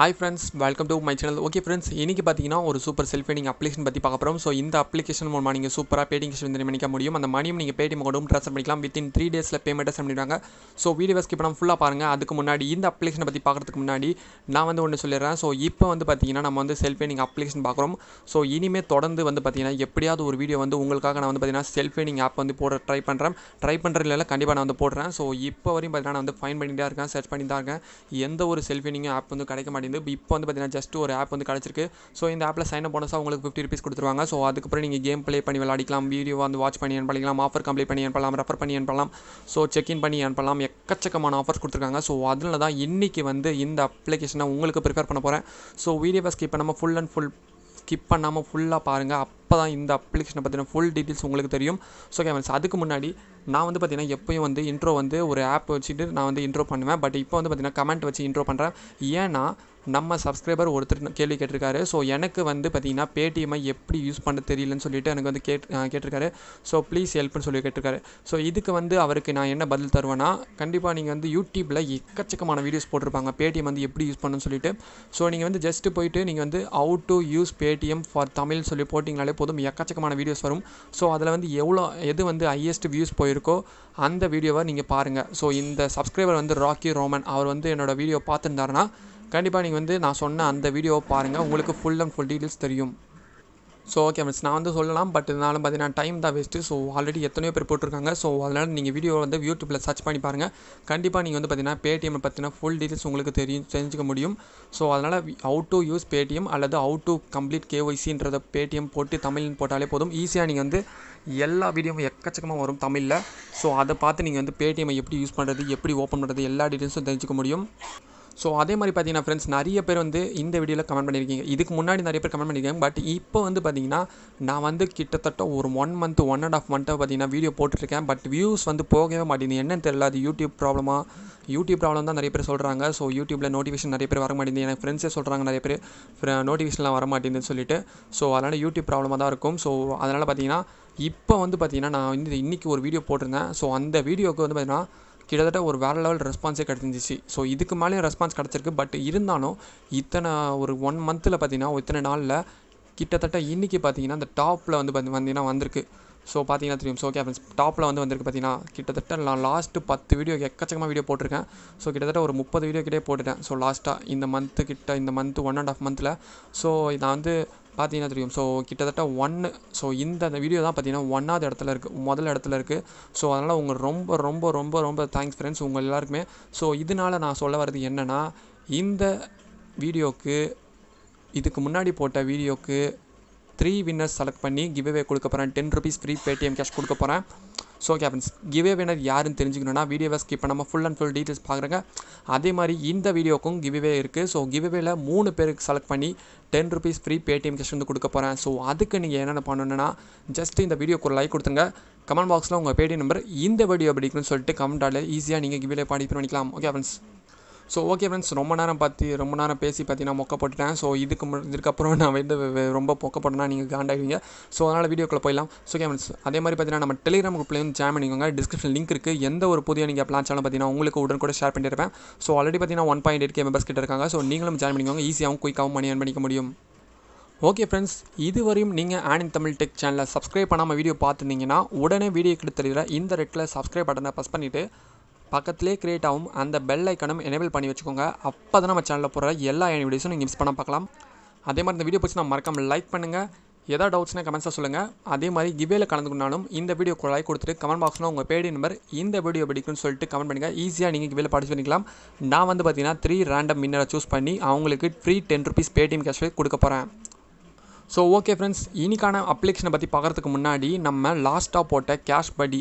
hi friends welcome to my channel okay friends இன்றைக்கி பார்த்தீங்கன்னா ஒரு சூப்பர் செல்ஃபி நீங்கள் அப்ளிகேஷன் பற்றி பார்க்க போகிறோம் ஸோ இந்த அப்ளிகேஷன் மூலமாக நீங்கள் சூப்பராக பேடிங் வந்து நினைக்க முடியும் அந்த மணியும் நீங்கள் பேடிஎம் கோடும் ட்ரான்ஸ்ஃபர் பண்ணிக்கலாம் வித்தின் த்ரீ டேஸில் பேமெண்ட்டை பண்ணிடுவாங்க ஸோ வீடியோ ஸ்கிப் பண்ணால் ஃபுல்லாக பாருங்கள் அதுக்கு முன்னாடி இந்த அப்ளிகேஷன் பற்றி பார்க்குறதுக்கு முன்னாடி நான் வந்து ஒன்று சொல்லிடுறேன் ஸோ இப்போ வந்து பார்த்தீங்கன்னா நம்ம வந்து செல்ஃபி நீங்கள் அப்ளிகேஷன் பார்க்குறோம் ஸோ இனிமேல் தொடர்ந்து வந்து பார்த்தீங்கன்னா எப்படியாவது ஒரு வீடியோ வந்து உங்களுக்காக நான் வந்து பார்த்தீங்கன்னா செல்ஃபி நீங்கள் ஆப் வந்து போட ட்ரை பண்ணுறேன் ட்ரை பண்ணுறதுல கண்டிப்பாக நான் வந்து போடுறேன் ஸோ இப்போ வரையும் பார்த்தீங்கன்னா நான் வந்து ஃபைன் பண்ணிட்டு தான் இருக்கேன் சர்ச் பண்ணி தான் இருக்கேன் எந்த ஒரு செல்ஃபி நீங்கள் ஆப் வந்து கிடைக்க மாட்டேங்குது முடியுது இப்போ வந்து பார்த்தீங்கன்னா ஜஸ்ட் ஒரு ஆப் வந்து கிடச்சிருக்கு ஸோ இந்த ஆப்பில் சைன் அப் உங்களுக்கு ஃபிஃப்டி ருபீஸ் கொடுத்துருவாங்க ஸோ அதுக்கப்புறம் நீங்கள் கேம் ப்ளே பண்ணி விளாடிக்கலாம் வீடியோ வந்து வாட்ச் பண்ணி ஏன் பண்ணிக்கலாம் ஆஃபர் கம்ப்ளீட் பண்ணி அனுப்பலாம் ரெஃபர் பண்ணி அனுப்பலாம் ஸோ செக்இன் பண்ணி அனுப்பலாம் எக்கச்சக்கமான ஆஃபர்ஸ் கொடுத்துருக்காங்க ஸோ அதில் தான் இன்றைக்கி வந்து இந்த அப்ளிகேஷனை உங்களுக்கு ப்ரிஃபர் பண்ண போகிறேன் ஸோ வீடியோ பஸ் ஸ்கிப் பண்ணாமல் ஃபுல் அண்ட் ஃபுல் ஸ்கிப் பண்ணாமல் ஃபுல்லாக பாருங்கள் அப்போ தான் இந்த அப்ளிகேஷனை பற்றின ஃபுல் டீட்டெயில்ஸ் உங்களுக்கு தெரியும் ஸோ கேமல்ஸ் அதுக்கு முன்னாடி நான் வந்து பார்த்திங்கன்னா எப்போயும் வந்து இன்ட்ரோ வந்து ஒரு ஆப் வச்சுட்டு நான் வந்து இன்ட்ரோ பண்ணுவேன் பட் இப்போ வந்து பார்த்திங்கன்னா கமெண்ட் வச்சு இன்ட்ரோ பண்ணுறேன் ஏன்னா நம்ம சப்ஸ்கிரைபர் ஒருத்தர் கேள்வி கேட்டிருக்காரு ஸோ எனக்கு வந்து பார்த்திங்கன்னா பேடிஎம்மை எப்படி யூஸ் பண்ண தெரியலன்னு சொல்லிட்டு எனக்கு வந்து கேட் கேட்டிருக்காரு ஸோ ப்ளீஸ் ஹெல்ப்னு சொல்லி கேட்டிருக்காரு ஸோ இதுக்கு வந்து அவருக்கு நான் என்ன பதில் தருவேன்னா கண்டிப்பாக நீங்கள் வந்து யூடியூப்பில் எக்கச்சக்கமான வீடியோஸ் போட்டிருப்பாங்க பேடிஎம் வந்து எப்படி யூஸ் பண்ணணும்னு சொல்லிட்டு ஸோ நீங்கள் வந்து ஜஸ்ட்டு போயிட்டு நீங்கள் வந்து how to use Paytm for Tamil சொல்லி போட்டிங்கனாலே போதும் எக்கச்சக்கமான வீடியோஸ் வரும் ஸோ அதில் வந்து எவ்வளோ எது வந்து ஹையஸ்ட் வியூஸ் போயிருக்கோ அந்த வீடியோவை நீங்கள் பாருங்கள் ஸோ இந்த சப்ஸ்கிரைபர் வந்து ராக்கி ரோமன் அவர் வந்து என்னோடய வீடியோ பார்த்துருந்தாருன்னா கண்டிப்பாக நீங்கள் வந்து நான் சொன்ன அந்த வீடியோவை பாருங்கள் உங்களுக்கு ஃபுல் அண்ட் ஃபுல் டீட்டெயில்ஸ் தெரியும் ஸோ ஓகே ஃப்ரெண்ட்ஸ் நான் வந்து சொல்லலாம் பட் இருந்தாலும் பார்த்தீங்கன்னா டைம் தான் வேஸ்ட்டு ஸோ ஆல்ரெடி எத்தனையோ பேர் போட்டிருக்காங்க ஸோ அதனால் நீங்கள் வீடியோ வந்து யூடியூப்பில் சர்ச் பண்ணி பாருங்கள் கண்டிப்பாக நீங்கள் வந்து பார்த்தீங்கன்னா பேடிஎம்மை பார்த்தீங்கன்னா ஃபுல் டீட்டெயில்ஸ் உங்களுக்கு தெரியும் தெரிஞ்சுக்க முடியும் ஸோ அதனால் அவுட் டு யூஸ் பேடிஎம் அல்லது அவுட் டு கம்ப்ளீட் கேஒய்சின்றத பேடிஎம் போட்டு தமிழ்னு போட்டாலே போதும் ஈஸியாக நீங்கள் வந்து எல்லா வீடியோவும் எக்கச்சக்கமாக வரும் தமிழில் ஸோ அதை பார்த்து நீங்கள் வந்து பேடிஎம்மை எப்படி யூஸ் பண்ணுறது எப்படி ஓப்பன் பண்ணுறது எல்லா டீட்டெயில்ஸும் தெரிஞ்சுக்க முடியும் ஸோ அதே மாதிரி பார்த்தீங்கன்னா ஃப்ரெண்ட்ஸ் நிறைய பேர் வந்து இந்த வீடியோவில் கமெண்ட் பண்ணியிருக்கீங்க இதுக்கு முன்னாடி நிறைய பேர் கமெண்ட் பண்ணியிருக்காங்க பட் இப்போ வந்து பார்த்தீங்கன்னா நான் வந்து கிட்டத்தட்ட ஒரு one month one and half மந்த்தை பார்த்தீங்கன்னா வீடியோ போட்டுருக்கேன் பட் வியூஸ் வந்து போகவே மாட்டேங்குது என்னன்னு தெரியல அது யூடியூப் ப்ராப்ளமாக யூடியூப் ப்ராப்ளம் தான் நிறைய பேர் சொல்கிறாங்க ஸோ யூடியூப்பில் நோட்டிஃபிகேஷன் நிறைய பேர் வர மாட்டேங்குது எனக்கு ஃப்ரெண்ட்ஸே சொல்கிறாங்க நிறைய பேர் நோட்டிஃபிகேஷன்லாம் வர மாட்டேங்குதுன்னு சொல்லிட்டு ஸோ அதனால் யூடியூப் ப்ராப்ளமாக தான் இருக்கும் ஸோ அதனால் பார்த்தீங்கன்னா இப்போ வந்து பார்த்தீங்கன்னா நான் வந்து இன்றைக்கி ஒரு வீடியோ போட்டிருந்தேன் ஸோ அந்த வீடியோவுக்கு வந்து பார்த்தீங்கன்னா கிட்டத்தட்ட ஒரு வேறு லெவல் ரெஸ்பான்ஸே கிடச்சிருந்துச்சு ஸோ இதுக்கு மேலேயும் ரெஸ்பான்ஸ் கிடச்சிருக்கு பட் இருந்தாலும் இத்தனை ஒரு ஒன் மந்த்தில் பார்த்தீங்கன்னா இத்தனை நாளில் கிட்டத்தட்ட இன்றைக்கி பார்த்தீங்கன்னா அந்த டாப்பில் வந்து பார்த்து வந்தீங்கன்னா வந்திருக்கு ஸோ பார்த்தீங்கன்னா தெரியும் ஸோ ஓகே ஃப்ரெண்ட்ஸ் டாப்பில் வந்து வந்திருக்கு பார்த்தீங்கன்னா கிட்டத்தட்ட நான் லாஸ்ட்டு பத்து வீடியோ எக்கச்சக்கமாக வீடியோ போட்டிருக்கேன் ஸோ கிட்டத்தட்ட ஒரு முப்பது வீடியோ கிட்டே போட்டுட்டேன் ஸோ லாஸ்ட்டாக இந்த மந்த்து கிட்ட இந்த மந்த்து ஒன் அண்ட் ஆஃப் மந்தில் ஸோ நான் வந்து பார்த்தீங்கன்னா தெரியும் ஸோ கிட்டத்தட்ட ஒன்று ஸோ இந்த வீடியோ தான் பார்த்தீங்கன்னா ஒன்றாவது இடத்துல இருக்குது முதல் இடத்துல இருக்குது ஸோ அதனால் உங்கள் ரொம்ப ரொம்ப ரொம்ப ரொம்ப தேங்க்ஸ் ஃப்ரெண்ட்ஸ் உங்கள் எல்லாருக்குமே ஸோ இதனால் நான் சொல்ல வர்றது என்னென்னா இந்த வீடியோக்கு இதுக்கு முன்னாடி போட்ட வீடியோக்கு த்ரீ வின்னர்ஸ் செலக்ட் பண்ணி கிவ்வே கொடுக்க போகிறேன் ten rupees free Paytm cash கொடுக்க போகிறேன் so okay friends giveaway winner யாருன்னு தெரிஞ்சுக்கணும்னா வீடியோவை ஸ்கிப் பண்ணாமல் ஃபுல் அண்ட் ஃபுல் டீட்டெயில்ஸ் பார்க்குறேங்க அதே மாதிரி இந்த வீடியோக்கும் கிவ்வே இருக்குது ஸோ கிவ்வேல மூணு பேருக்கு செலக்ட் பண்ணி ten rupees free Paytm cash வந்து கொடுக்க போகிறேன் ஸோ அதுக்கு நீங்கள் என்னென்ன பண்ணணுன்னா ஜஸ்ட் இந்த வீடியோக்கு ஒரு லைக் கொடுத்துங்க கமெண்ட் பாக்ஸில் உங்கள் பேடிஎம் நம்பர் இந்த வீடியோ பிடிக்கணும்னு சொல்லிட்டு கமெண்ட் ஆடல ஈஸியாக நீங்கள் கிவ்வே பாடி பண்ணிக்கலாம் okay friends so okay friends ரொம்ப நேரம் பார்த்து ரொம்ப நேரம் பேசி பார்த்தீங்கன்னா மொக்கப்பட்டுட்டேன் ஸோ இதுக்கு இதுக்கப்புறம் நான் வந்து ரொம்ப மொக்கப்பட்டேன்னா நீங்கள் காண்டாகுவீங்க ஸோ அதனால் வீடியோக்குள்ளே போயிடலாம் ஸோ ஓகே ஃப்ரெண்ட்ஸ் அதே மாதிரி பார்த்தீங்கன்னா நம்ம டெலிகிராம் குரூப்லேயும் ஜாயின் பண்ணிக்கோங்க டிஸ்கிரிப்ஷன் லிங்க் இருக்குது எந்த ஒரு புதிய நீங்கள் பிளான் சேனல் பார்த்தீங்கன்னா உங்களுக்கு உடன் கூட ஷேர் பண்ணியிருப்பேன் ஸோ ஆல்ரெடி பார்த்தீங்கன்னா one point eight K members இருக்காங்க ஸோ நீங்களும் ஜாயின் பண்ணிக்கோங்க ஈஸியாகவும் குயிக்காகவும் மணி ஏன் பண்ணிக்க முடியும் ஓகே ஃப்ரெண்ட்ஸ் இதுவரையும் நீங்கள் ஆனின் தமிழ் டெக் சேனலை சப்ஸ்கிரைப் பண்ணாமல் வீடியோ பார்த்துருந்தீங்கன்னா உடனே வீடியோ கிட்ட தெரியல இந்த ரெட்டில் சப்ஸ்கிரைப் பட்டனை ப்ரெஸ் பண்ணிவிட்டு பக்கத்துலேயே கிரியேட் ஆகும் அந்த பெல் ஐக்கனும் எனேபிள் பண்ணி வச்சுக்கோங்க அப்போ தான் நம்ம சேனலில் போகிற எல்லா வீடியோஸும் நீங்கள் மிஸ் பண்ண பார்க்கலாம் அதே மாதிரி இந்த வீடியோ பிடிச்சி நான் மறக்காமல் லைக் பண்ணுங்கள் எதாவது டவுட்ஸ்னால் கமெண்ட்ஸாக சொல்லுங்கள் அதே மாதிரி கிவேல கலந்துக்கணும்னாலும் இந்த வீடியோ லைக் கொடுத்துட்டு கமெண்ட் பாக்ஸில் உங்கள் பேடி நம்பர் இந்த வீடியோ பிடிக்கும்னு சொல்லிட்டு கமெண்ட் பண்ணுங்கள் ஈஸியாக நீங்கள் கிவேல பார்ட்டிஸ் பண்ணிக்கலாம் நான் வந்து பார்த்தீங்கன்னா த்ரீ ரேண்டம் மின்னரை சூஸ் பண்ணி அவங்களுக்கு free ten rupees Paytm cash கொடுக்க போகிறேன் ஸோ ஓகே ஃப்ரெண்ட்ஸ் இனிக்கான அப்ளிகேஷனை பற்றி பார்க்குறதுக்கு முன்னாடி நம்ம லாஸ்ட்டாக போட்ட கேஷ் படி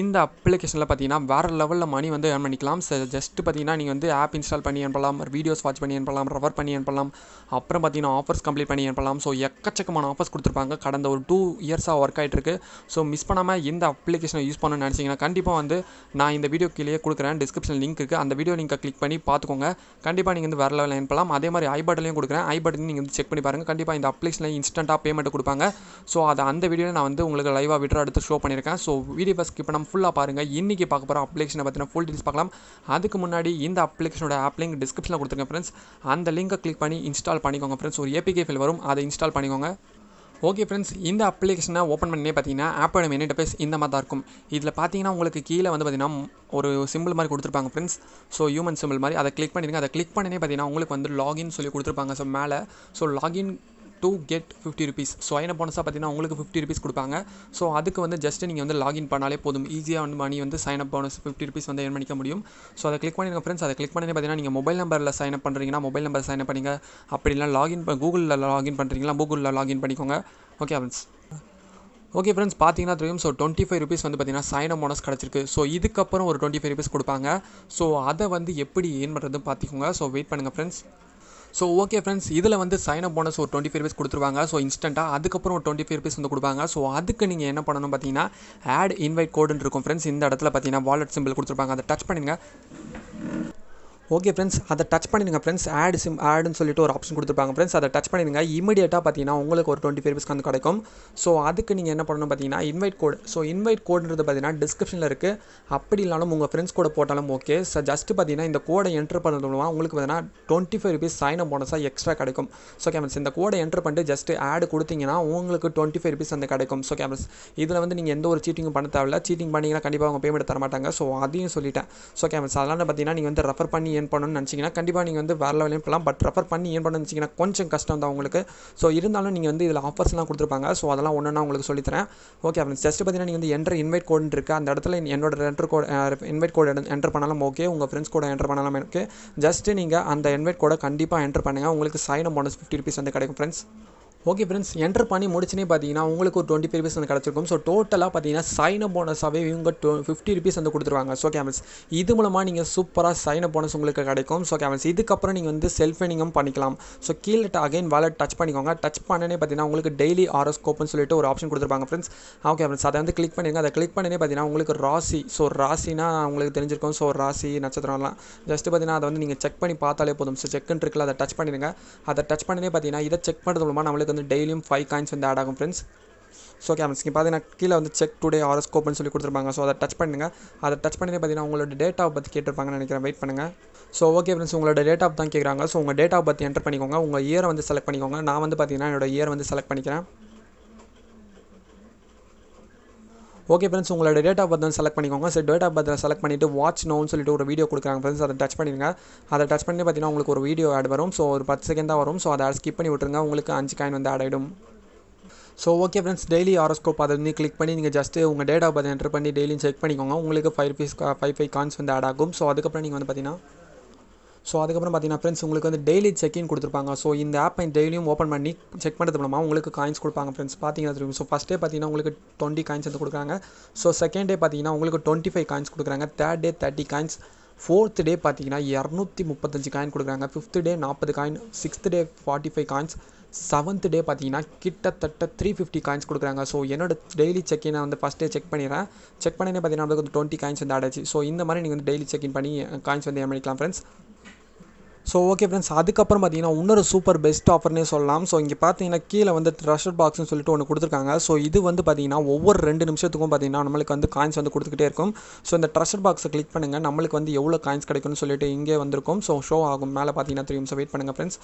இந்த அப்ளிகேஷனில் பார்த்தீங்கன்னா வேறு லெவலில் மணி வந்து ஏர்ன் பண்ணிக்கலாம் ஸோ ஜஸ்ட்டு பார்த்தீங்கன்னா நீங்கள் வந்து ஆப் இன்ஸ்டால் பண்ணி அனுப்பலாம் வீடியோஸ் வாட்ச் பண்ணி அனுப்பலாம் ரெஃபர் பண்ணி அனுப்பலாம் அப்புறம் பார்த்தீங்கன்னா ஆஃபர்ஸ் கம்ப்ளீட் பண்ணி அனுப்பலாம் ஸோ எக்கச்சக்கமான ஆஃபர்ஸ் கொடுத்துருப்பாங்க கடந்த ஒரு டூ இயர்ஸாக ஒர்க் ஆகிட்டுருக்கு ஸோ மிஸ் பண்ணாமல் இந்த அப்ளிகேஷனை யூஸ் பண்ணணும்னு நினச்சிங்கன்னா கண்டிப்பாக வந்து நான் இந்த வீடியோ கீழே கொடுக்குறேன் டிஸ்கிரிப்ஷன் லிங்க் இருக்குது அந்த வீடியோ லிங்கை கிளிக் பண்ணி பார்த்துக்கோங்க கண்டிப்பாக நீங்கள் வந்து வேறு லெவலில் அனுப்பலாம் அதே மாதிரி ஐ கொடுக்குறேன் ஐ நீங்கள் வந்து செக் பண்ணி பாருங்கள் கண்டிப்பாக இந்த அப்ளிகேஷனில் இன்ஸ்டண்ட்டாக பேமெண்ட் கொடுப்பாங்க ஸோ அதை அந்த வீடியோவில் நான் வந்து உங்களுக்கு லைவாக விட்ரா எடுத்து ஷோ பண்ணியிருக்கேன் ஸோ வீடியோ இப்போ நம்ம ஃபுல்லாக பாருங்கள் இன்றைக்கி பார்க்க போகிற அப்ளிகேஷனை பற்றின ஃபுல் டீல்ஸ் பார்க்கலாம் அதுக்கு முன்னாடி இந்த அப்ளிகேஷனோட ஆப் லிங்க் டிஸ்கிரிப்ஷனில் கொடுத்துருக்கேன் ஃப்ரெண்ட்ஸ் அந்த லிங்கை கிளிக் பண்ணி இன்ஸ்டால் பண்ணிக்கோங்க ஃப்ரெண்ட்ஸ் ஒரு ஏபிகே ஃபைல் வரும் அதை இன்ஸ்டால் பண்ணிக்கோங்க ஓகே ஃப்ரெண்ட்ஸ் இந்த அப்ளிகேஷனை ஓப்பன் பண்ணே பார்த்தீங்கன்னா ஆப்போட மெனி டபேஸ் இந்த மாதிரி தான் இருக்கும் இதில் பார்த்தீங்கன்னா உங்களுக்கு கீழே வந்து பார்த்தீங்கன்னா ஒரு சிம்பிள் மாதிரி கொடுத்துருப்பாங்க ஃப்ரெண்ட்ஸ் ஸோ ஹியூமன் சிம்பிள் மாதிரி அதை கிளிக் பண்ணிடுங்க அதை கிளிக் பண்ணினே பார்த்தீங்கன்னா உங்களுக்கு வந்து லாகின் சொல்லி கொடுத்துருப்பாங்க ஸோ மேலே so login to get fifty rupees so என்ன போனஸாக பார்த்தீங்கன்னா உங்களுக்கு ஃபிஃப்டி ருபீஸ் கொடுப்பாங்க ஸோ அதுக்கு வந்து ஜஸ்ட் நீங்கள் வந்து லாகின் பண்ணாலே போதும் ஈஸியாக வந்து மணி வந்து sign up bonus fifty rupees வந்து ஏன் பண்ணிக்க முடியும் ஸோ அதை கிளிக் பண்ணிங்க ஃப்ரெண்ட்ஸ் அதை கிளிக் பண்ணி பார்த்தீங்கன்னா நீங்கள் மொபைல் நம்பரில் சைன் அப் பண்ணுறீங்கன்னா மொபைல் நம்பர் சைன் அப் பண்ணிங்க அப்படிலாம் லாகின் கூகுளில் லாகின் பண்ணுறீங்களா கூகுளில் லாகின் பண்ணிக்கோங்க ஓகே ஃப்ரெண்ட்ஸ் ஓகே ஃப்ரெண்ட்ஸ் பார்த்தீங்கன்னா தெரியும் ஸோ டுவெண்ட்டி ஃபைவ் ருபீஸ் வந்து பார்த்தீங்கன்னா சைன போனஸ் கிடச்சிருக்கு ஸோ இதுக்கப்புறம் ஒரு டுவெண்ட்டி ஃபைவ் ருபீஸ் கொடுப்பாங்க ஸோ அதை வந்து எப்படி ஏன் பண்ணுறதுன்னு பார்த்துக்கோங்க ஸோ வெயிட் பண்ணுங்கள் ஃப்ரெண்ட்ஸ் ஸோ ஓகே ஃப்ரெண்ட்ஸ் இதில் வந்து சைன் அப் போனஸ் ஒரு டுவெண்ட்டி ஃபைவ் ருபீஸ் கொடுத்துருவாங்க ஸோ இன்ஸ்டண்ட்டாக அதுக்கப்புறம் ஒரு டுவெண்ட்டி ஃபைவ் ருபீஸ் வந்து கொடுப்பாங்க ஸோ அதுக்கு நீங்கள் என்ன பண்ணணும் பார்த்தீங்கன்னா ஆட் இன்வைட் கோடுன்னு இருக்கும் ஃப்ரெண்ட்ஸ் இந்த இடத்துல பார்த்தீங்கன்னா வாலெட் சிம்பிள் கொடுத்துருப்பாங்க அதை டச் பண்ணிங்க ஓகே ஃப்ரெண்ட்ஸ் அதை டச் பண்ணிடுங்க ஃப்ரெண்ட்ஸ் ஆட் சிம் ஆடுன்னு சொல்லிட்டு ஒரு ஆப்ஷன் கொடுத்துருப்பாங்க ஃப்ரெண்ட்ஸ் அதை டச் பண்ணிடுங்க இமீடியட்டாக பார்த்தீங்கன்னா உங்களுக்கு ஒரு டுவெண்ட்டி ஃபைவ் ருபீஸ் வந்து கிடைக்கும் ஸோ அதுக்கு நீங்கள் என்ன பண்ணணும் பார்த்தீங்கன்னா இன்வைட் கோட் ஸோ இன்வைட் கோடுன்றது பார்த்தீங்கன்னா டிஸ்கிரிப்ஷனில் இருக்குது அப்படி இல்லாமல் உங்கள் ஃப்ரெண்ட்ஸ் கூட போட்டாலும் ஓகே ஸோ ஜஸ்ட் பார்த்தீங்கன்னா இந்த கோடை என்ட்ரு பண்ணுறது மூலமாக உங்களுக்கு பார்த்தீங்கன்னா டுவெண்ட்டி ஃபைவ் ருபீஸ் சைன் போனஸாக எக்ஸ்ட்ரா கிடைக்கும் ஸோ கேமரஸ் இந்த கோடை என்ட்ரு பண்ணிட்டு ஜஸ்ட் ஆடு கொடுத்தீங்கன்னா உங்களுக்கு டுவெண்ட்டி ஃபைவ் ருபீஸ் வந்து கிடைக்கும் ஸோ கேமரஸ் இதில் வந்து நீங்கள் எந்த ஒரு சீட்டிங்கும் பண்ண தேவையில்ல சீட்டிங் பண்ணிங்கன்னா கண்டிப்பாக அவங்க பேமெண்ட் தர மாட்டாங்க ஸோ அதையும் சொல்லிட்டேன் ஸோ கேமரஸ் அதெல்லாம் பார்த்தீங்கன்னா நீங்கள் வந்து ரெஃபர் பண்ணி ஏர்ன் பண்ணணும்னு நினச்சிங்கன்னா கண்டிப்பாக நீங்கள் வந்து வேறு லெவலையும் போகலாம் பட் ரெஃபர் பண்ணி ஏன் பண்ணணும்னு நினச்சிங்கன்னா கொஞ்சம் கஷ்டம் தான் உங்களுக்கு ஸோ இருந்தாலும் நீங்கள் வந்து இதில் ஆஃபர்ஸ்லாம் கொடுத்துருப்பாங்க ஸோ அதெல்லாம் நான் உங்களுக்கு சொல்லித்தரேன் ஓகே அப்புறம் ஜஸ்ட் பார்த்தீங்கன்னா நீங்கள் வந்து என்ட்ரு இன்வைட் கோட் இருக்குது அந்த இடத்துல என்னோட enter code invite code enter பண்ணாலும் ஓகே உங்கள் ஃப்ரெண்ட்ஸ் கூட என்டர் பண்ணாலும் எனக்கு ஜஸ்ட்டு நீங்கள் அந்த இன்வைட் கோடை கண்டிப்பாக என்டர் பண்ணுங்கள் உங்களுக்கு சைன் போனஸ் ஃபிஃப்டி ருபீஸ் வந்து கிடைக்கும் ஃப்ரெண்ட்ஸ் ஓகே ஃப்ரெண்ட்ஸ் என்டர் பண்ணி முடிச்சுனே பார்த்தீங்கன்னா உங்களுக்கு ஒரு டுவெண்ட்டி ருபீஸ் வந்து கிடச்சிருக்கும் ஸோ டோட்டலாக பார்த்தீங்கன்னா சைன போனஸாகவே இவங்க டொ ஃபிஃப்டி ருபீஸ் வந்து கொடுத்துருவாங்க ஸோ கேமல்ஸ் இது மூலமாக நீங்கள் சூப்பராக சைன போனஸ் உங்களுக்கு கிடைக்கும் ஸோ கேமல்ஸ் இதுக்கப்புறம் நீங்கள் வந்து செல்ஃப் பண்ணிக்கலாம் ஸோ கீழே அகைன் வேலை டச் பண்ணிக்கோங்க டச் பண்ணனே பார்த்தீங்கன்னா உங்களுக்கு டெய்லி ஆரோஸ்கோப்னு சொல்லிட்டு ஒரு ஆப்ஷன் கொடுத்துருப்பாங்க ஃப்ரெண்ட்ஸ் ஓகே ஃப்ரெண்ட்ஸ் அதை வந்து கிளிக் பண்ணிடுங்க அதை கிளிக் பண்ணனே பார்த்தீங்கன்னா உங்களுக்கு ராசி ஸோ ராசினா உங்களுக்கு தெரிஞ்சிருக்கும் ஸோ ராசி நட்சத்திரம்லாம் ஜஸ்ட் பார்த்தீங்கன்னா அதை வந்து நீங்கள் செக் பண்ணி பார்த்தாலே போதும் ஸோ செக்குன்னு அதை டச் பண்ணிடுங்க அதை டச் பண்ணனே பார்த்தீங்கன்னா இதை செக் பண்ணுறது மூலமாக நம்மளுக்கு உங்களுக்கு வந்து டெய்லியும் ஃபைவ் காயின்ஸ் வந்து ஆட் ஆகும் ஃப்ரெண்ட்ஸ் ஸோ ஓகே ஃப்ரெண்ட்ஸ் பார்த்தீங்கன்னா கீழே வந்து செக் டுடே ஆரோஸ்கோப்னு சொல்லி கொடுத்துருப்பாங்க ஸோ அதை டச் பண்ணுங்க அதை டச் பண்ணி பார்த்தீங்கன்னா உங்களோட டேட்டாவை பற்றி கேட்டிருப்பாங்கன்னு நினைக்கிறேன் வெயிட் பண்ணுங்கள் ஸோ ஓகே ஃப்ரெண்ட்ஸ் உங்களோட டேட் ஆஃப் தான் கேட்குறாங்க ஸோ உங்கள் டேட் ஆஃப் பற்றி என்டர் பண்ணிக்கோங்க உங்கள் இயரை வந்து செலக்ட் பண்ணிக்கோங்க நான் வந்து பார்த்தீங்கன்னா என்னோட இயர் வந்து செலக்ட் பண்ணிக்கிறேன் ஓகே ஃப்ரெண்ட்ஸ் உங்களோட டேட் ஆஃப் பர்த் வந்து செலக்ட் பண்ணிக்கோங்க சரி டேட் ஆஃப் பர்த்தில் செலக்ட் பண்ணிவிட்டு வாட்ச் நோன்னு சொல்லிட்டு ஒரு வீடியோ கொடுக்குறாங்க ஃப்ரெண்ட்ஸ் அதை டச் பண்ணிடுங்க அதை டச் பண்ணி பார்த்தீங்கன்னா உங்களுக்கு ஒரு வீடியோ ஆட் வரும் ஸோ ஒரு பத்து செகண்ட் தான் வரும் ஸோ அதை ஸ்கிப் பண்ணி விட்டுருங்க உங்களுக்கு அஞ்சு காயின் வந்து ஆட் ஆகிடும் so okay friends daily horoscope அதை வந்து கிளிக் பண்ணி நீங்கள் ஜஸ்ட்டு உங்கள் டேட் ஆஃப் பர்த் என்டர் பண்ணி டெய்லியும் செக் பண்ணிக்கோங்க உங்களுக்கு five rupees five five coins வந்து ஆட் ஆகும் ஸோ அதுக்கப்புறம் நீங்கள் வந்து பார்த்தீங்கன்னா ஸோ அதுக்கப்புறம் பார்த்தீங்கன்னா ஃப்ரெண்ட்ஸ் உங்களுக்கு வந்து டெய்லி செக்இன் கொடுத்துருப்பாங்க ஸோ இந்த ஆப்பை டெய்லியும் ஓப்பன் பண்ணி செக் பண்ணுறது மூலமாக உங்களுக்கு காயின்ஸ் கொடுப்பாங்க ஃப்ரெண்ட்ஸ் பார்த்தீங்கன்னா தெரியும் ஸோ ஃபஸ்ட் டே பார்த்தீங்கன்னா உங்களுக்கு டுவெண்ட்டி காயின்ஸ் வந்து கொடுக்குறாங்க ஸோ செகண்ட் டே பார்த்தீங்கன்னா உங்களுக்கு டுவெண்ட்டி ஃபைவ் காயின்ஸ் கொடுக்குறாங்க third day thirty coins fourth day பார்த்தீங்கன்னா இரநூத்தி முப்பத்தஞ்சு காயின் கொடுக்குறாங்க ஃபிஃப்த் டே நாற்பது coin sixth day forty five coins seventh day பார்த்தீங்கன்னா கிட்டத்தட்ட த்ரீ ஃபிஃப்டி காயின்ஸ் கொடுக்குறாங்க ஸோ என்னோட டெய்லி செக்இன் வந்து ஃபஸ்ட் டே செக் பண்ணிடுறேன் செக் பண்ணினே பார்த்தீங்கன்னா வந்து டுவெண்ட்டி காயின்ஸ் வந்து ஆடாச்சு ஸோ இந்த மாதிரி நீங்கள் வந்து டெய்லி செக்இன் பண்ணி காயின்ஸ் வந்து ஏன் பண்ணிக்கலாம் ஃப்ரெண்ட்ஸ் ஸோ ஓகே ஃப்ரெண்ட்ஸ் அதுக்கப்புறம் பார்த்தீங்கன்னா இன்னொரு சூப்பர் பெஸ்ட் ஆஃபர்னே சொல்லலாம் ஸோ இங்கே பார்த்தீங்கன்னா கீழே வந்து ட்ரஷர் பாக்ஸ்னு சொல்லிட்டு ஒன்று கொடுத்துருக்காங்க ஸோ இது வந்து பார்த்தீங்கன்னா ஒவ்வொரு ரெண்டு நிமிஷத்துக்கும் பார்த்தீங்கன்னா நம்மளுக்கு வந்து காயின்ஸ் வந்து கொடுத்துக்கிட்டே இருக்கும் ஸோ இந்த ட்ரஷர் பாக்ஸை கிளிக் பண்ணுங்கள் நம்மளுக்கு வந்து எவ்வளோ காயின்ஸ் கிடைக்கும்னு சொல்லிட்டு இங்கே வந்திருக்கும் ஸோ ஷோ ஆகும் மேலே பார்த்தீங்கன்னா த்ரீ நிமிஷம் வெயிட் பண்ணுங்கள் ஃப்ரெண்ட்ஸ்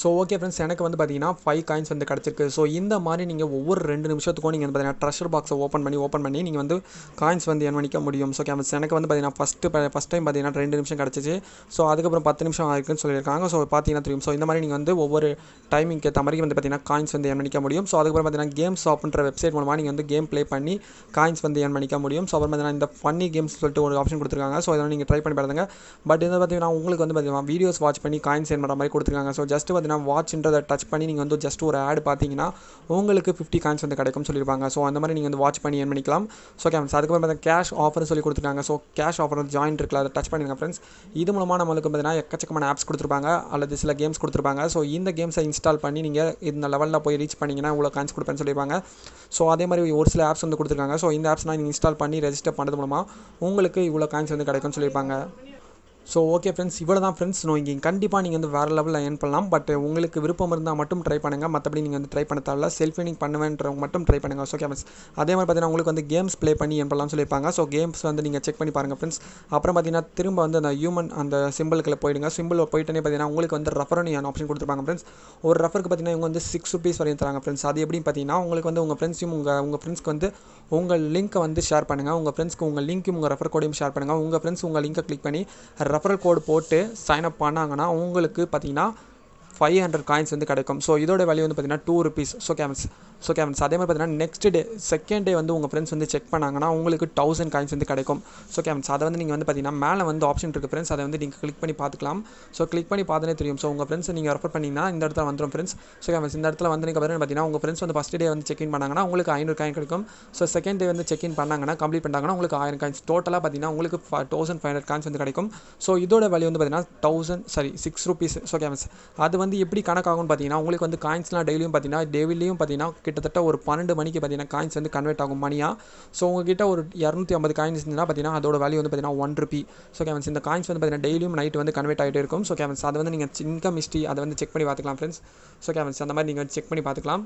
ஸோ ஓகே ஃப்ரெண்ட்ஸ் எனக்கு வந்து பார்த்தீங்கன்னா ஃபைவ் காயின்ஸ் வந்து கிடச்சிருக்கு ஸோ இந்த மாதிரி நீங்கள் ஒவ்வொரு ரெண்டு நிமிஷத்துக்கும் நீங்கள் வந்து பார்த்தீங்கன்னா ட்ரெஷர் பாக்ஸை ஓப்பன் பண்ணி ஓப்பன் பண்ணி நீங்கள் வந்து காயின்ஸ் வந்து என் பண்ணிக்க முடியும் ஸோ கேமஸ் எனக்கு வந்து பார்த்தீங்கன்னா ஃபஸ்ட்டு ஃபஸ்ட் டைம் பார்த்தீங்கன்னா ரெண்டு நிமிஷம் கிடச்சிச்சு ஸோ அதுக்கப்புறம் பத்து நிமிஷம் ஆயிருக்குன்னு சொல்லியிருக்காங்க ஸோ பார்த்தீங்கன்னா தெரியும் ஸோ இந்த மாதிரி நீங்கள் வந்து ஒவ்வொரு டைமிங் ஏற்ற மாதிரி வந்து பார்த்தீங்கன்னா காயின்ஸ் வந்து என் பண்ணிக்க முடியும் ஸோ அதுக்கப்புறம் பார்த்தீங்கன்னா கேம்ஸ் அப்படின்ற வெப்சைட் மூலமாக நீங்கள் வந்து கேம் ப்ளே பண்ணி காயின்ஸ் வந்து என் பண்ணிக்க முடியும் ஸோ அப்புறம் பார்த்தீங்கன்னா இந்த ஃபன்னி கேம்ஸ் சொல்லிட்டு ஒரு ஆப்ஷன் கொடுத்துருக்காங்க ஸோ இதெல்லாம் நீங்கள் ட்ரை பண்ணி பாருங்க பட் இதை பார்த்தீங்கன்னா உங்களுக்கு வந்து பார்த்தீங்கன்னா வீடியோஸ் வாட்ச் பண்ணி காயின்ஸ் என் பண்ணுற மாதிரி கொடுத்துருக்காங்க ஸோ ஜஸ்ட் பார்த்தீங்கன்னா வாட்ச்ன்றதை டச் பண்ணி நீங்கள் வந்து ஜஸ்ட் ஒரு ஆடு பார்த்தீங்கன்னா உங்களுக்கு ஃபிஃப்டி காயின்ஸ் வந்து கிடைக்கும் சொல்லியிருப்பாங்க ஸோ அந்த மாதிரி நீங்கள் வந்து வாட்ச் பண்ணி ஏன் பண்ணிக்கலாம் ஸோ ஓகே ஃப்ரெண்ட்ஸ் அதுக்கப்புறம் பார்த்தீங்கன்னா கேஷ் ஆஃபர் சொல்லி கொடுத்துருக்காங்க ஸோ கேஷ் ஆஃபர் வந்து ஜாயின் இருக்கல அதை டச் பண்ணிடுங்க ஃப்ரெண்ட்ஸ் இது மூலமாக நம்மளுக்கு பார்த்தீங்கன்னா எக்கச்சக்கமான ஆப்ஸ் கொடுத்துருப்பாங்க அல்லது சில கேம்ஸ் கொடுத்துருப்பாங்க ஸோ இந்த கேம்ஸை இன்ஸ்டால் பண்ணி நீங்கள் இந்த லெவலில் போய் ரீச் பண்ணிங்கன்னா இவ்வளோ காயின்ஸ் கொடுப்பேன்னு சொல்லியிருப்பாங்க ஸோ அதே மாதிரி ஒரு சில ஆப்ஸ் வந்து கொடுத்துருக்காங்க ஸோ இந்த ஆப்ஸ்னால் நீங்கள் இன்ஸ்டால் பண்ணி ரெஜிஸ்டர் பண்ணுறது மூலமாக உங்களுக்கு இவ்வளோ காயின்ஸ் வந்து கிடைக்கும்னு சொல்லியிருப்பாங்க ஸோ ஓகே ஃப்ரெண்ட்ஸ் இவ்வளோ தான் ஃப்ரெண்ட்ஸ் நோ இங்கே கண்டிப்பாக நீங்கள் வந்து வேறு லெவலில் ஏர்ன் பண்ணலாம் பட் உங்களுக்கு விருப்பம் இருந்தால் மட்டும் ட்ரை பண்ணுங்கள் மற்றபடி நீங்கள் வந்து ட்ரை பண்ண தேவையில்ல செல்ஃபி நீங்கள் பண்ணுவேன்றவங்க மட்டும் ட்ரை பண்ணுங்கள் ஓகே ஃப்ரெண்ட்ஸ் அதே மாதிரி பார்த்தீங்கன்னா உங்களுக்கு வந்து கேம்ஸ் ப்ளே பண்ணி ஏன் பண்ணலாம் சொல்லியிருப்பாங்க ஸோ கேம்ஸ் வந்து நீங்கள் செக் பண்ணி பாருங்கள் ஃப்ரெண்ட்ஸ் அப்புறம் பார்த்தீங்கன்னா திரும்ப வந்து அந்த ஹியூமன் அந்த சிம்பிள்களை போயிடுங்க சிம்பிள் போயிட்டனே பார்த்தீங்கன்னா உங்களுக்கு வந்து ரெஃபரனு ஆப்ஷன் கொடுத்துருப்பாங்க ஃப்ரெண்ட்ஸ் ஒரு ரெஃபருக்கு பார்த்தீங்கன்னா இவங்க வந்து சிக்ஸ் ருபீஸ் வரையும் தராங்க ஃப்ரெண்ட்ஸ் அது எப்படின்னு பார்த்தீங்கன்னா உங்களுக்கு வந்து உங்கள் ஃப்ரெண்ட்ஸையும் உங்கள் உங்கள் ஃப்ரெண்ட்ஸ்க்கு வந்து உங்கள் லிங்க்கை வந்து ஷேர் பண்ணுங்கள் உங்கள் ஃப்ரெண்ட்ஸ்க்கு உங்கள் லிங்க்கும் உங்கள் ரெஃபர் கோடையும் ஷேர் பண்ணுங்கள் உங்கள் ஃப்ரெண்ட்ஸ் உங்கள் லிங்க்கை கிளிக் பண்ணி ரெஃபரல் கோடு போட்டு சைன் அப் பண்ணாங்கன்னா உங்களுக்கு பார்த்தீங்கன்னா ஃபைவ் ஹண்ட்ரட் காயின்ஸ் வந்து கிடைக்கும் ஸோ இதோட வேல்யூ வந்து பார்த்தீங்கன்னா டூ ருபீஸ் ஸோ கேமன்ஸ் ஸோ கேமன்ஸ் அதே மாதிரி பார்த்தீங்கன்னா நெக்ஸ்ட் டே செகண்ட் டே வந்து உங்கள் ஃப்ரெண்ட்ஸ் வந்து செக் பண்ணாங்கன்னா உங்களுக்கு தௌசண்ட் காயின்ஸ் வந்து கிடைக்கும் ஸோ கேமன்ஸ் அதை வந்து நீங்கள் வந்து பார்த்தீங்கன்னா மேலே வந்து ஆப்ஷன் இருக்குது ஃப்ரெண்ட்ஸ் அதை வந்து நீங்கள் கிளிக் பண்ணி பார்த்துக்கலாம் ஸோ கிளிக் பண்ணி பார்த்தனே தெரியும் ஸோ உங்கள் ஃப்ரெண்ட்ஸ் நீங்கள் ரெஃபர் பண்ணிங்கன்னா இந்த இடத்துல வந்துடும் ஃப்ரெண்ட்ஸ் ஸோ கேமன்ஸ் இந்த இடத்துல வந்து நீங்கள் பார்த்தீங்கன்னா உங்கள் ஃப்ரெண்ட்ஸ் வந்து ஃபஸ்ட் டே வந்து செக்இன் பண்ணாங்கன்னா உங்களுக்கு ஐநூறு காயின் கிடைக்கும் ஸோ செகண்ட் டே வந்து செக்இன் பண்ணாங்கன்னா கம்ப்ளீட் பண்ணாங்கன்னா உங்களுக்கு ஆயிரம் காயின்ஸ் டோட்டலாக பார்த்தீங்கன்னா உங்களுக்கு தௌசண்ட் ஃபைவ் ஹண்ட்ரட் காயின்ஸ் வந்து கிடைக்கும் ஸோ இதோட வேல்யூ வந்து பார்த்தீங்கன்னா thousand sorry six rupees so கேமன்ஸ் அது வந்து எப்படி கணக்காகும்னு பார்த்தீங்கன்னா உங்களுக்கு வந்து காயின்ஸ்லாம் டெய்லியும் பார்த்தீங்கன்னா டெய்லியும் பார்த்தீங்கன்னா கிட்டத்தட்ட ஒரு பன்னெண்டு மணிக்கு பார்த்தீங்கன்னா காயின்ஸ் வந்து கன்வெர்ட் ஆகும் மணியாக ஸோ உங்ககிட்ட ஒரு இரநூத்தி ஐம்பது காயின்ஸ் இருந்ததுன்னா பார்த்தீங்கன்னா அதோட வேல்யூ வந்து பார்த்தீங்கன்னா ஒன் ருபி ஸோ கேவன்ஸ் இந்த காயின்ஸ் வந்து பார்த்தீங்கன்னா டெய்லியும் நைட் வந்து கன்வெர்ட் ஆகிட்டே இருக்கும் ஸோ கேவன்ஸ் அதை வந்து நீங்கள் இன்கம் ஹிஸ்ட்ரி அதை வந்து செக் பண்ணி பார்த்துக்கலாம் ஃப்ரெண்ட்ஸ் ஸோ கேவன்ஸ் அந்த மாதிரி நீங்கள் வந்து செக் பண்ணி பார்த்துக்கலாம்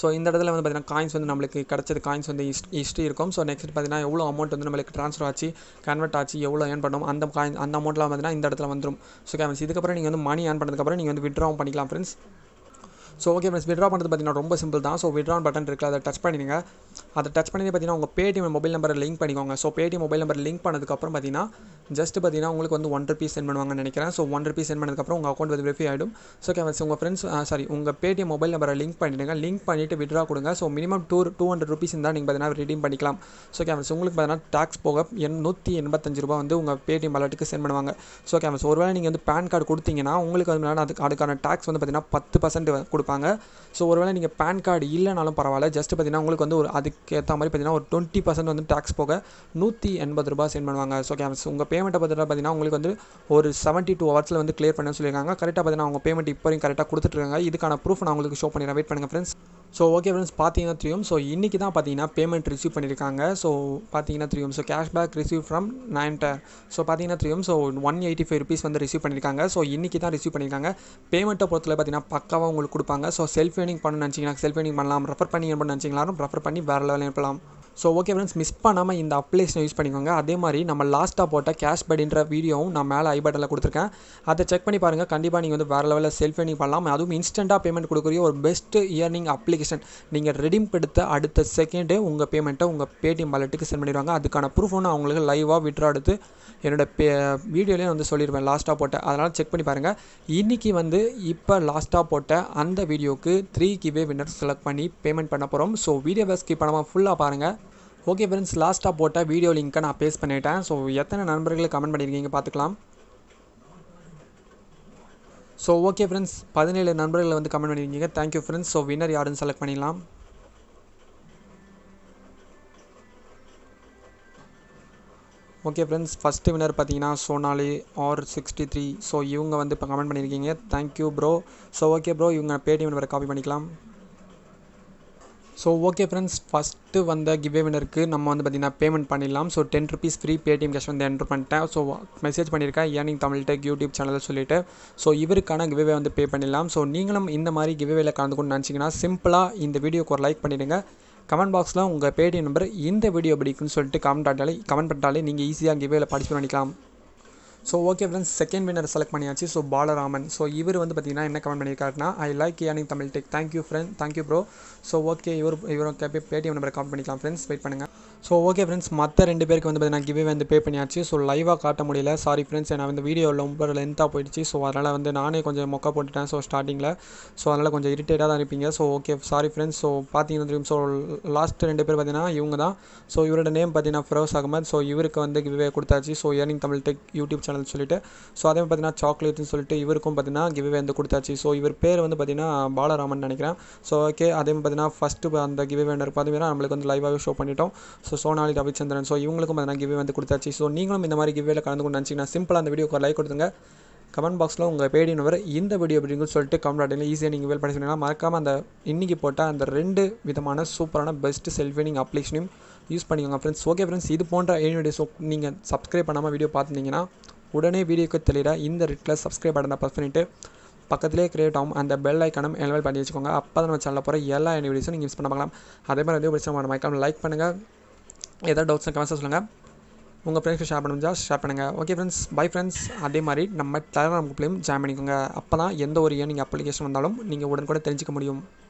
ஸோ இந்த இடத்துல வந்து பார்த்திங்கன்னா காயின்ஸ் வந்து நம்மளுக்கு கிடச்சது காயின்ஸ் வந்து ஹிஸ்ட்ரி இருக்கும் ஸோ நெக்ஸ்ட் பார்த்தீங்கன்னா எவ்வளோ அமௌண்ட் வந்து நம்மளுக்கு ட்ரான்ஸ்ஃபர் ஆச்சு கன்வெர்ட் ஆச்சு எவ்வளோ ஏர்ன் பண்ணோம் அந்த காயின் அந்த அமௌண்ட்லாம் பார்த்திங்கன்னா இந்த இடத்துல வந்துடும் ஸோ கேமஸ் இதுக்கப்புறம் நீங்கள் வந்து மணி ஏர்ன் பண்ணதுக்கப்புறம் நீங்கள் வந்து விட்ராவும் பண்ணிக்கலாம் friends so okay friends withdraw பண்ணுறது பார்த்தீங்கன்னா ரொம்ப சிம்பிள் தான் ஸோ விட்ரான் பட்டன் இருக்குது அதை டச் பண்ணிடுங்க அதை டச் பண்ணி பார்த்தீங்கன்னா உங்கள் பேடிஎம் மொபைல் நம்பரை லிங்க் பண்ணிக்கோங்க so Paytm mobile number link பண்ணதுக்கப்புறம் பார்த்தீங்கன்னா ஜஸ்ட் பார்த்தீங்கன்னா உங்களுக்கு வந்து ஒன் ருபீஸ் சென்ட் பண்ணுவாங்கன்னு நினைக்கிறேன் ஸோ ஒன் ருபீஸ் சென்ட் பண்ணதுக்கப்புறம் உங்கள் அக்கௌண்ட் வந்து வெரிஃபை ஆகிடும் ஸோ ஓகே உங்கள் ஃப்ரெண்ட்ஸ் சாரி உங்கள் பேடிஎம் மொபைல் நம்பரை லிங்க் பண்ணிவிடுங்க லிங்க் பண்ணிவிட்டு விட்ரா கொடுங்க so minimum two two hundred rupees இருந்தால் நீங்கள் பார்த்தீங்கன்னா ரிடீம் பண்ணிக்கலாம் ஸோ ஓகே உங்களுக்கு பார்த்தீங்கன்னா டாக்ஸ் போக என் நூற்றி எண்பத்தஞ்சு ரூபா வந்து உங்கள் பேடிஎம் வாலெட்டுக்கு சென்ட் பண்ணுவாங்க ஸோ ஓகே ஒருவேளை நீங்கள் வந்து பேன் கார்டு கொடுத்தீங்கன்னா உங்களுக்கு வந்து அதுக்கு அதுக்கான டேக்ஸ் வந்து பார்த்தீங்கன்னா பத்து பர்சன்ட் கொடுப்பாங்க ஸோ ஒருவேளை நீங்கள் பேன் கார்டு இல்லைனாலும் பரவாயில்ல ஜஸ்ட் பார்த்தீங்கன்னா உங்களுக்கு வந்து ஒரு அதுக்கேற்ற மாதிரி பார்த்தீங்கன்னா ஒரு டுவெண்ட்டி பர்சன்ட் வந்து டேக்ஸ் போக நூற்றி எண்பது ரூபா சென்ட் பண்ணுவாங்க ஸோ கேம்ஸ் உங்கள் பேமெண்ட்டை பார்த்தீங்கன்னா பார்த்தீங்கன்னா உங்களுக்கு வந்து ஒரு செவன்ட்டி டூ ஹவர்ஸில் வந்து கிளியர் பண்ண சொல்லியிருக்காங்க கரெக்டாக பார்த்தீங்கன்னா அவங்க பேமெண்ட் இப்போ வரைக்கும் கரெக்டாக கொடுத்துட்ருக்காங்க இதுக்கான ப்ரூஃப் நான் உங்களுக்கு ஷோ பண்ணிடுறேன் வெயிட் பண்ணுங்கள் ஃப்ரெண்ட்ஸ் ஸோ ஓகே ஃப்ரெண்ட்ஸ் பார்த்தீங்கன்னா தெரியும் ஸோ இன்றைக்கி தான் பார்த்தீங்கன்னா பேமெண்ட் ரிசீவ் பண்ணியிருக்காங்க ஸோ பார்த்தீங்கன்னா தெரியும் so cashback receive from nine so பார்த்தீங்கன்னா தெரியும் so one eighty five rupees வந்து ரிசீவ் பண்ணியிருக்காங்க ஸோ இன்றைக்கி தான் ரிசீவ் பண்ணியிருக்காங்க பேமெண்ட்டை பொறுத்தல பார்த்தீங்கன்னா பக்காவாக உங்களுக்கு கொடுப்பாங்க ஸோ செல்ஃப் ஏர்னிங் பண்ணணும் நினச்சிங்கன்னா செல்ஃப் ஏர்னிங் பண்ணலாம் ரெஃபர் பண்ணி என்ன பண்ண நினச்சிங்களாலும் ரெஃபர் பண்ணி வேறு லெவலில் அனுப்பலாம் ஸோ ஓகே ஃப்ரெண்ட்ஸ் மிஸ் பண்ணாமல் இந்த அப்ளிகேஷனை யூஸ் பண்ணிக்கோங்க அதே மாதிரி நம்ம லாஸ்ட்டாக போட்ட கேஷ் பைடின்ற வீடியோவும் நான் மேலே ஐ பட்டனில் கொடுத்துருக்கேன் அதை செக் பண்ணி பாருங்கள் கண்டிப்பாக நீங்கள் வந்து வேறு லெவலில் செல்ஃப் ஏர்னிங் பண்ணலாம் அதுவும் இன்ஸ்டண்ட்டாக பேமெண்ட் கொடுக்குற ஒரு பெஸ்ட் இயர்னிங் அப்ளிகேஷன் நீங்கள் ரெடிம் எடுத்த அடுத்த செகண்டே உங்கள் பேமெண்ட்டை உங்கள் பேடிஎம் வாலெட்டுக்கு சென்ட் பண்ணிடுவாங்க அதுக்கான ப்ரூஃப் ஒன்று அவங்களுக்கு லைவாக விட்ரா எடுத்து என்னோடய பே வீடியோலேயே வந்து சொல்லிடுவேன் லாஸ்ட்டாக போட்ட அதனால் செக் பண்ணி பாருங்கள் இன்றைக்கி வந்து இப்போ லாஸ்ட்டாக போட்ட அந்த வீடியோவுக்கு த்ரீ கிவே வின்னர் செலக்ட் பண்ணி பேமெண்ட் பண்ண போகிறோம் ஸோ வீடியோவை ஸ்கிப் பண்ணாமல் ஃபுல்லாக பாருங்கள் ஓகே ஃப்ரெண்ட்ஸ் லாஸ்ட்டாக போட்ட வீடியோ லிங்க்கை நான் பேஸ் பண்ணிட்டேன் ஸோ எத்தனை நண்பர்கள் கமெண்ட் பண்ணியிருக்கீங்க பார்த்துக்கலாம் ஸோ ஓகே ஃப்ரெண்ட்ஸ் பதினேழு நண்பர்களை வந்து கமெண்ட் பண்ணியிருக்கீங்க தேங்க்யூ ஃப்ரெண்ட்ஸ் ஸோ வின்னர் யாருன்னு செலக்ட் பண்ணிடலாம் ஓகே ஃப்ரெண்ட்ஸ் ஃபஸ்ட்டு வின்னர் பார்த்தீங்கன்னா Sonali R sixty three so இவங்க வந்து இப்போ கமெண்ட் பண்ணியிருக்கீங்க thank you bro so okay bro இவங்க பேடிஎம் நம்பரை காப்பி பண்ணிக்கலாம் ஸோ ஓகே ஃப்ரெண்ட்ஸ் ஃபஸ்ட்டு வந்த கிவ்வே வினருக்கு நம்ம வந்து பார்த்திங்கன்னா பேமெண்ட் பண்ணிடலாம் so ten rupees free Paytm cash வந்து என்ட்ரு பண்ணிட்டேன் ஸோ மெசேஜ் பண்ணியிருக்கேன் ஏர்னிங் தமிழ் யூடியூப் சேனலில் சொல்லிவிட்டு ஸோ இவருக்கான கிவ்வே வந்து பே பண்ணிடலாம் ஸோ நீங்களும் இந்த மாதிரி கிவ்வேல கலந்துக்கணும்னு நினச்சிங்கன்னா சிம்பிளாக இந்த வீடியோக்கு ஒரு லைக் பண்ணிவிடுங்க கமெண்ட் பாக்ஸில் உங்கள் பேடிஎம் நம்பர் இந்த வீடியோ பிடிக்குன்னு சொல்லிட்டு கமெண்ட் ஆட்டாலே கமெண்ட் பண்ணிட்டாலே நீங்கள் ஈஸியாக கிவ்வேல பார்ட்டிசிபேட் பண்ணிக்கலாம் so okay friends second winner select பண்ணியாச்சு ஸோ பாலராமன் ஸோ இவர் வந்து பார்த்தீங்கன்னா என்ன கமெண்ட் பண்ணியிருக்காருனா ஐ லைக் யானிங் Tamil tech thank you friend thank you bro so okay இவர் இவரும் பேடிஎம் நம்பரை கமெண்ட் பண்ணிக்கலாம் ஃப்ரெண்ட்ஸ் வெயிட் பண்ணுங்கள் ஸோ ஓகே ஃப்ரெண்ட்ஸ் மற்ற ரெண்டு பேருக்கு வந்து பார்த்தீங்கன்னா கிவே வந்து பே பண்ணியாச்சு ஸோ லைவாக காட்ட முடியல சாரி ஃப்ரெண்ட்ஸ் நான் வந்து வீடியோ ரொம்ப லென்த்தாக போயிடுச்சு ஸோ அதனால் வந்து நானே கொஞ்சம் மொக்க போட்டுட்டேன் ஸோ ஸ்டார்டிங்கில் ஸோ அதனால் கொஞ்சம் இரிட்டேட்டாக தான் இருப்பீங்க so okay sorry friends so பார்த்தீங்கன்னா தெரியும் ஸோ லாஸ்ட் ரெண்டு பேர் பார்த்தீங்கன்னா இவங்க தான் ஸோ இவரோட நேம் பார்த்தீங்கன்னா ஃபரோஸ் அகமது ஸோ இவருக்கு வந்து கிவ்வே கொடுத்தாச்சு so earning Tamil tech YouTube channel சொல்லிட்டு ஸோ அதே பார்த்தீங்கன்னா சாக்லேட்னு சொல்லிட்டு இவருக்கும் பார்த்தீங்கன்னா கிவ்வே வந்து கொடுத்தாச்சு ஸோ இவர் பேர் வந்து பார்த்தீங்கன்னா பாலராமன் நினைக்கிறேன் ஸோ ஓகே அதே பார்த்தீங்கன்னா ஃபஸ்ட்டு அந்த கிவ்வே வேண்டர் பார்த்தீங்கன்னா நம்மளுக்கு வந்து லைவாகவே ஷோ பண்ணிட்டோம் so so Sonali Ravichandran so இவங்களுக்கும் நான் கிவ்வே வந்து கொடுத்தாச்சு ஸோ நீங்களும் இந்த மாதிரி கிவ்வேல கலந்து கொண்டு நினச்சிங்கன்னா சிம்பிளாக அந்த வீடியோக்கு லைக் கொடுத்துங்க கமெண்ட் பாக்ஸில் உங்கள் பேடி நம்பர் இந்த வீடியோ அப்படின்னு சொல்லிட்டு கமெண்ட் அடையில் ஈஸியாக நீங்கள் வேல் சொன்னால் மறக்காமல் அந்த இன்றைக்கி போட்டால் அந்த ரெண்டு விதமான சூப்பரான பெஸ்ட் செல்ஃபினிங் வினிங் அப்ளிகேஷனையும் யூஸ் பண்ணிக்கோங்க ஃப்ரெண்ட்ஸ் ஓகே ஃப்ரெண்ட்ஸ் இது போன்ற என்னுடைய ஸோ நீங்கள் சப்ஸ்கிரைப் பண்ணாமல் வீடியோ பார்த்துட்டிங்கன்னா உடனே வீடியோக்கு தெளிவாக இந்த ரெட்டில் சப்ஸ்கிரைப் பண்ணால் பஸ் பண்ணிவிட்டு பக்கத்துலேயே கிரியேட் ஆகும் அந்த பெல் ஐக்கனும் எனவல் பண்ணி வச்சுக்கோங்க அப்போ தான் நம்ம சேனலில் போகிற எல்லா என்ன வீடியோஸும் நீங்கள் யூஸ் பண்ண பார்க்கலாம் அதே மாதிரி வந்து பிரச்சனை மறக்காமல் லைக் பண்ணுங்கள் ஏதாவது டவுட்ஸ் கமெண்ட்ஸாக சொல்லுங்கள் உங்கள் ஃப்ரெண்ட்ஸ்க்கு ஷேர் பண்ணுங்க ஷேர் பண்ணுங்கள் ஓகே ஃப்ரெண்ட்ஸ் பை ஃப்ரெண்ட்ஸ் அதே மாதிரி நம்ம நம்ம பிள்ளையும் ஜாயின் பண்ணிக்கோங்க அப்போ தான் எந்த ஒரு நீங்கள் அப்ளிகேஷன் வந்தாலும் நீங்கள் உடன்கூட தெரிஞ்சிக்க முடியும்